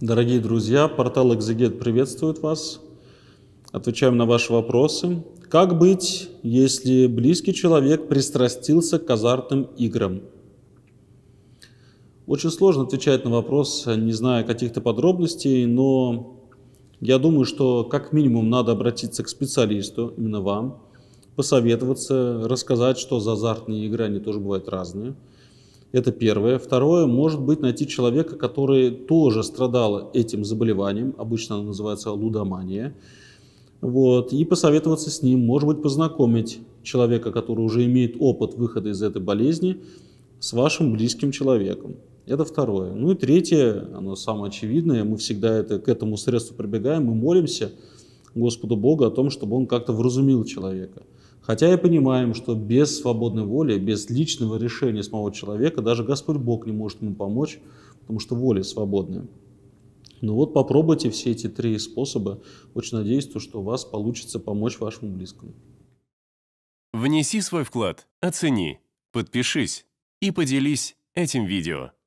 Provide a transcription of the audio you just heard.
Дорогие друзья, портал «Экзегет» приветствует вас. Отвечаем на ваши вопросы. Как быть, если близкий человек пристрастился к азартным играм? Очень сложно отвечать на вопрос, не зная каких-то подробностей, но я думаю, что как минимум надо обратиться к специалисту, именно вам, посоветоваться, рассказать, что за азартные игры, они тоже бывают разные – это первое. Второе, может быть, найти человека, который тоже страдал этим заболеванием, обычно оно называется лудомания, вот, и посоветоваться с ним, может быть, познакомить человека, который уже имеет опыт выхода из этой болезни, с вашим близким человеком. Это второе. Ну и третье, оно самое очевидное, мы всегда это, к этому средству прибегаем, мы молимся Господу Богу о том, чтобы Он как-то вразумил человека – Хотя и понимаем, что без свободной воли, без личного решения самого человека даже Господь Бог не может ему помочь, потому что воля свободная. Ну вот попробуйте все эти три способа. Очень надеюсь, что у вас получится помочь вашему близкому. Внеси свой вклад, оцени, подпишись и поделись этим видео.